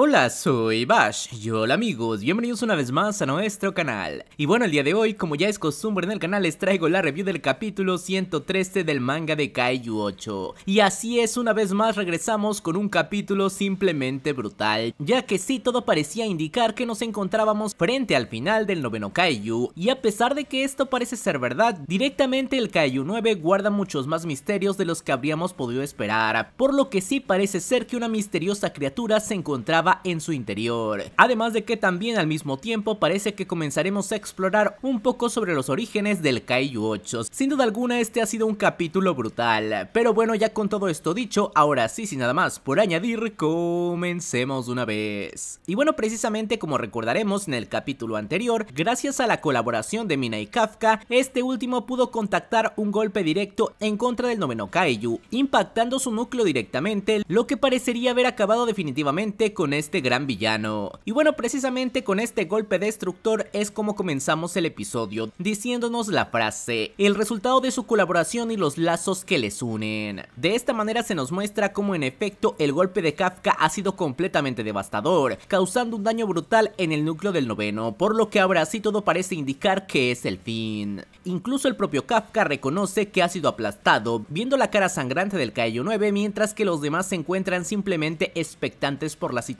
Hola, soy Bash y hola amigos, bienvenidos una vez más a nuestro canal. Y bueno, el día de hoy, como ya es costumbre en el canal, les traigo la review del capítulo 113 del manga de Kaiju 8. Y así es, una vez más regresamos con un capítulo simplemente brutal, ya que sí todo parecía indicar que nos encontrábamos frente al final del noveno Kaiju, y a pesar de que esto parece ser verdad, directamente el Kaiju 9 guarda muchos más misterios de los que habríamos podido esperar, por lo que sí parece ser que una misteriosa criatura se encontraba en su interior. Además de que también al mismo tiempo parece que comenzaremos a explorar un poco sobre los orígenes del Kaiju 8. Sin duda alguna este ha sido un capítulo brutal, pero bueno ya con todo esto dicho, ahora sí sin nada más por añadir, comencemos una vez. Y bueno precisamente como recordaremos en el capítulo anterior, gracias a la colaboración de Mina y Kafka, este último pudo contactar un golpe directo en contra del noveno Kaiju, impactando su núcleo directamente, lo que parecería haber acabado definitivamente con el este gran villano. Y bueno, precisamente con este golpe destructor es como comenzamos el episodio, diciéndonos la frase, el resultado de su colaboración y los lazos que les unen. De esta manera se nos muestra cómo en efecto el golpe de Kafka ha sido completamente devastador, causando un daño brutal en el núcleo del noveno, por lo que ahora sí todo parece indicar que es el fin. Incluso el propio Kafka reconoce que ha sido aplastado, viendo la cara sangrante del Caello 9, mientras que los demás se encuentran simplemente expectantes por la situación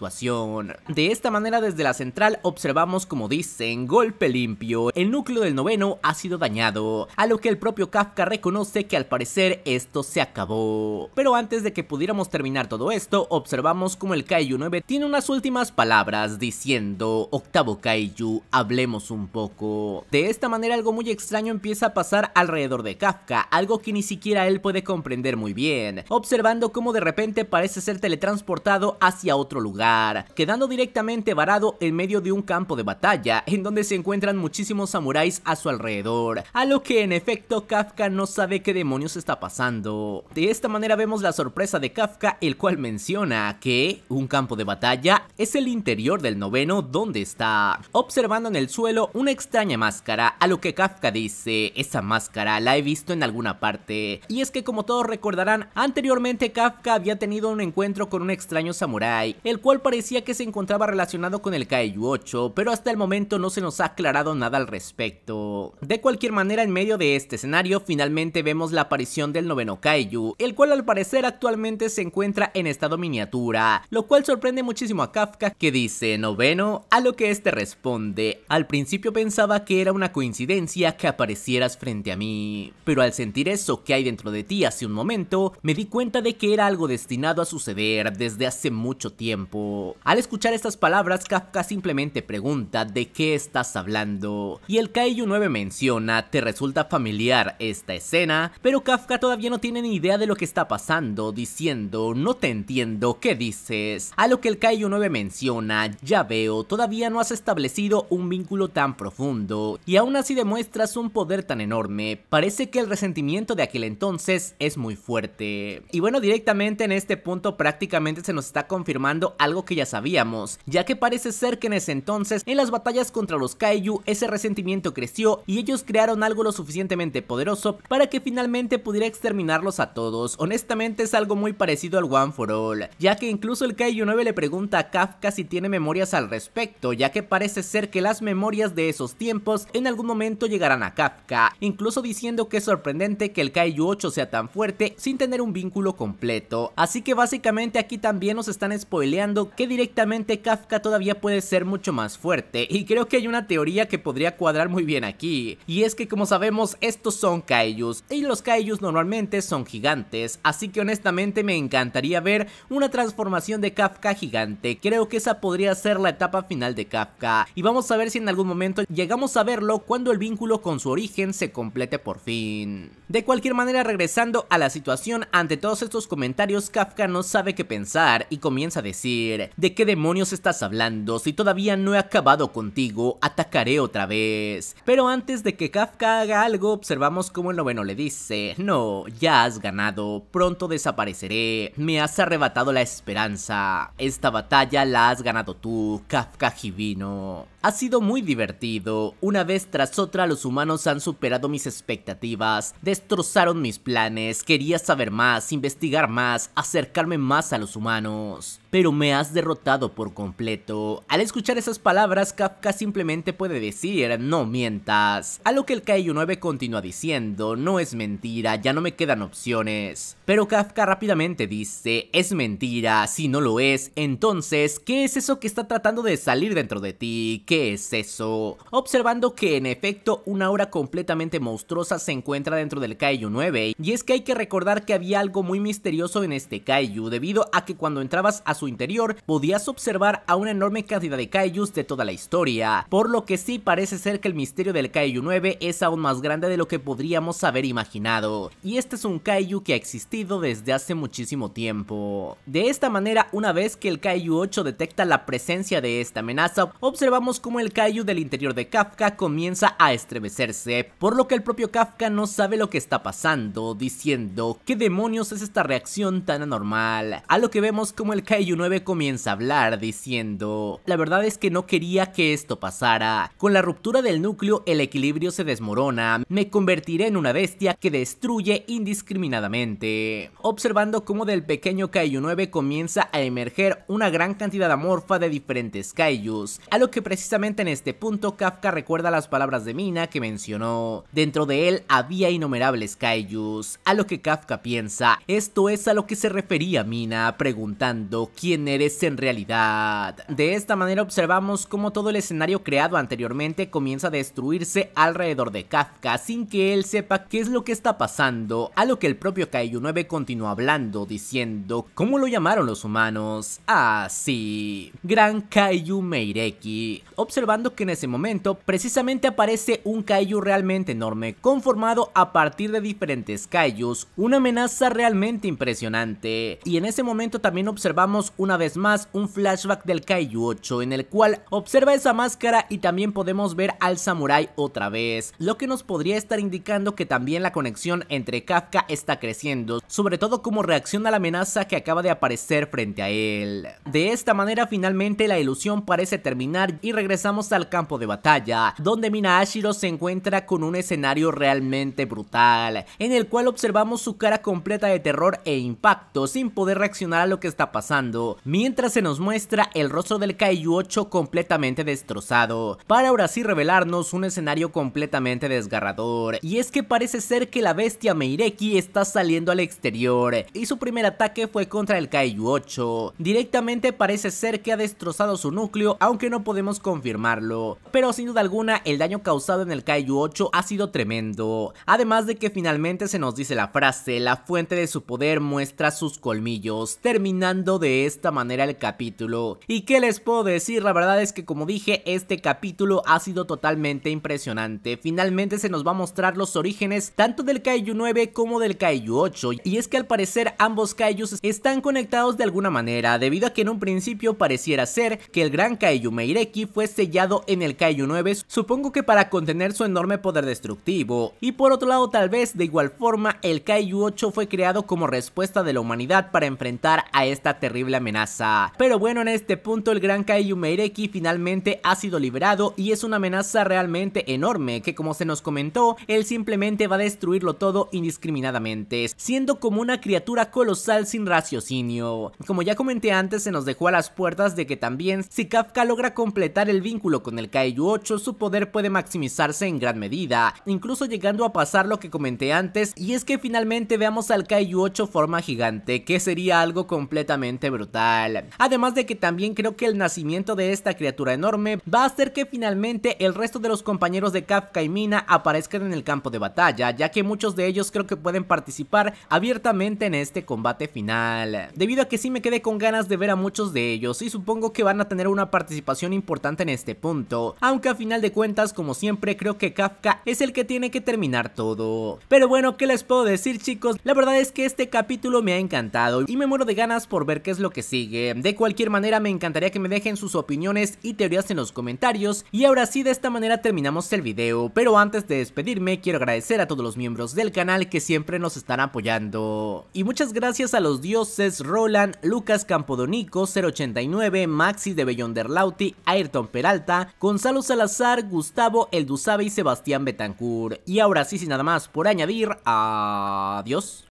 de esta manera desde la central observamos como dicen, golpe limpio, el núcleo del noveno ha sido dañado, a lo que el propio Kafka reconoce que al parecer esto se acabó. Pero antes de que pudiéramos terminar todo esto, observamos como el Kaiju 9 tiene unas últimas palabras diciendo, octavo Kaiju, hablemos un poco. De esta manera algo muy extraño empieza a pasar alrededor de Kafka, algo que ni siquiera él puede comprender muy bien, observando cómo de repente parece ser teletransportado hacia otro lugar quedando directamente varado en medio de un campo de batalla en donde se encuentran muchísimos samuráis a su alrededor, a lo que en efecto Kafka no sabe qué demonios está pasando. De esta manera vemos la sorpresa de Kafka, el cual menciona que un campo de batalla es el interior del noveno donde está, observando en el suelo una extraña máscara, a lo que Kafka dice, esa máscara la he visto en alguna parte, y es que como todos recordarán, anteriormente Kafka había tenido un encuentro con un extraño samurái, el cual parecía que se encontraba relacionado con el Kaiju 8, pero hasta el momento no se nos ha aclarado nada al respecto. De cualquier manera, en medio de este escenario, finalmente vemos la aparición del noveno Kaiju, el cual al parecer actualmente se encuentra en estado miniatura, lo cual sorprende muchísimo a Kafka que dice noveno, a lo que este responde, al principio pensaba que era una coincidencia que aparecieras frente a mí, pero al sentir eso que hay dentro de ti hace un momento, me di cuenta de que era algo destinado a suceder desde hace mucho tiempo. Al escuchar estas palabras, Kafka simplemente pregunta de qué estás hablando. Y el Kaiju 9 menciona, te resulta familiar esta escena, pero Kafka todavía no tiene ni idea de lo que está pasando, diciendo, no te entiendo, ¿qué dices? A lo que el Kaiju 9 menciona, ya veo, todavía no has establecido un vínculo tan profundo, y aún así demuestras un poder tan enorme, parece que el resentimiento de aquel entonces es muy fuerte. Y bueno, directamente en este punto prácticamente se nos está confirmando algo que ya sabíamos, ya que parece ser que en ese entonces, en las batallas contra los Kaiju, ese resentimiento creció y ellos crearon algo lo suficientemente poderoso para que finalmente pudiera exterminarlos a todos. Honestamente es algo muy parecido al One for All, ya que incluso el Kaiju 9 le pregunta a Kafka si tiene memorias al respecto, ya que parece ser que las memorias de esos tiempos en algún momento llegarán a Kafka, incluso diciendo que es sorprendente que el Kaiju 8 sea tan fuerte sin tener un vínculo completo. Así que básicamente aquí también nos están spoileando que directamente Kafka todavía puede ser mucho más fuerte y creo que hay una teoría que podría cuadrar muy bien aquí y es que como sabemos estos son kaijus y los kaijus normalmente son gigantes así que honestamente me encantaría ver una transformación de Kafka gigante creo que esa podría ser la etapa final de Kafka y vamos a ver si en algún momento llegamos a verlo cuando el vínculo con su origen se complete por fin. De cualquier manera regresando a la situación ante todos estos comentarios Kafka no sabe qué pensar y comienza a decir ¿de qué demonios estás hablando? Si todavía no he acabado contigo, atacaré otra vez. Pero antes de que Kafka haga algo, observamos cómo el noveno le dice, no, ya has ganado, pronto desapareceré, me has arrebatado la esperanza, esta batalla la has ganado tú, Kafka Jivino. Ha sido muy divertido, una vez tras otra los humanos han superado mis expectativas, destrozaron mis planes, quería saber más, investigar más, acercarme más a los humanos, pero me has derrotado por completo. Al escuchar esas palabras, Kafka simplemente puede decir, no mientas. A lo que el Kaiju 9 continúa diciendo, no es mentira, ya no me quedan opciones. Pero Kafka rápidamente dice, es mentira, si no lo es, entonces, ¿qué es eso que está tratando de salir dentro de ti? ¿Qué es eso? Observando que en efecto una aura completamente monstruosa se encuentra dentro del Kaiju 9, y es que hay que recordar que había algo muy misterioso en este Kaiju, debido a que cuando entrabas a su interior podías observar a una enorme cantidad de kaijus de toda la historia, por lo que sí parece ser que el misterio del kaiju 9 es aún más grande de lo que podríamos haber imaginado, y este es un kaiju que ha existido desde hace muchísimo tiempo. De esta manera, una vez que el kaiju 8 detecta la presencia de esta amenaza, observamos cómo el kaiju del interior de Kafka comienza a estremecerse, por lo que el propio Kafka no sabe lo que está pasando, diciendo, ¿qué demonios es esta reacción tan anormal? A lo que vemos como el kaiju 9 comienza comienza a hablar diciendo, la verdad es que no quería que esto pasara. Con la ruptura del núcleo el equilibrio se desmorona, me convertiré en una bestia que destruye indiscriminadamente. Observando cómo del pequeño Kaiju 9 comienza a emerger una gran cantidad amorfa de diferentes Kaijus, a lo que precisamente en este punto Kafka recuerda las palabras de Mina que mencionó. Dentro de él había innumerables Kaijus, a lo que Kafka piensa, esto es a lo que se refería Mina, preguntando quién eres en realidad. De esta manera observamos cómo todo el escenario creado anteriormente comienza a destruirse alrededor de Kafka sin que él sepa qué es lo que está pasando, a lo que el propio Kaiju 9 continúa hablando, diciendo cómo lo llamaron los humanos. Así, ah, Gran Kaiju Meireki. Observando que en ese momento precisamente aparece un Kaiju realmente enorme, conformado a partir de diferentes Kaijus, una amenaza realmente impresionante. Y en ese momento también observamos una vez más un flashback del Kaiju 8 en el cual observa esa máscara y también podemos ver al samurai otra vez, lo que nos podría estar indicando que también la conexión entre Kafka está creciendo, sobre todo como reacción a la amenaza que acaba de aparecer frente a él. De esta manera finalmente la ilusión parece terminar y regresamos al campo de batalla, donde Ashiro se encuentra con un escenario realmente brutal, en el cual observamos su cara completa de terror e impacto sin poder reaccionar a lo que está pasando, mientras se nos muestra el rostro del Kaiju 8 completamente destrozado, para ahora sí revelarnos un escenario completamente desgarrador, y es que parece ser que la bestia Meireki está saliendo al exterior, y su primer ataque fue contra el Kaiju 8, directamente parece ser que ha destrozado su núcleo, aunque no podemos confirmarlo, pero sin duda alguna el daño causado en el Kaiju 8 ha sido tremendo, además de que finalmente se nos dice la frase, la fuente de su poder muestra sus colmillos, terminando de esta manera el capítulo. ¿Y qué les puedo decir? La verdad es que como dije, este capítulo ha sido totalmente impresionante. Finalmente se nos va a mostrar los orígenes tanto del Kaiju 9 como del Kaiju 8. Y es que al parecer ambos Kaijus están conectados de alguna manera, debido a que en un principio pareciera ser que el gran Kaiju Meireki fue sellado en el Kaiju 9, supongo que para contener su enorme poder destructivo. Y por otro lado, tal vez de igual forma, el Kaiju 8 fue creado como respuesta de la humanidad para enfrentar a esta terrible amenaza. Pero bueno, en este punto el gran Kaiju Meireki finalmente ha sido liberado y es una amenaza realmente enorme que como se nos comentó, él simplemente va a destruirlo todo indiscriminadamente, siendo como una criatura colosal sin raciocinio. Como ya comenté antes, se nos dejó a las puertas de que también si Kafka logra completar el vínculo con el Kaiju 8, su poder puede maximizarse en gran medida, incluso llegando a pasar lo que comenté antes, y es que finalmente veamos al Kaiju 8 forma gigante, que sería algo completamente brutal. Además de que también creo que el nacimiento de esta criatura enorme va a hacer que finalmente el resto de los compañeros de Kafka y Mina aparezcan en el campo de batalla, ya que muchos de ellos creo que pueden participar abiertamente en este combate final. Debido a que sí me quedé con ganas de ver a muchos de ellos y supongo que van a tener una participación importante en este punto, aunque a final de cuentas como siempre creo que Kafka es el que tiene que terminar todo. Pero bueno, ¿qué les puedo decir chicos? La verdad es que este capítulo me ha encantado y me muero de ganas por ver qué es lo que sigue. Eh, de cualquier manera, me encantaría que me dejen sus opiniones y teorías en los comentarios. Y ahora sí, de esta manera terminamos el video. Pero antes de despedirme, quiero agradecer a todos los miembros del canal que siempre nos están apoyando. Y muchas gracias a los dioses Roland, Lucas Campodonico, 089, Maxi de Bellonderlauti, Ayrton Peralta, Gonzalo Salazar, Gustavo Eldusabe y Sebastián Betancourt. Y ahora sí, sin nada más por añadir, adiós.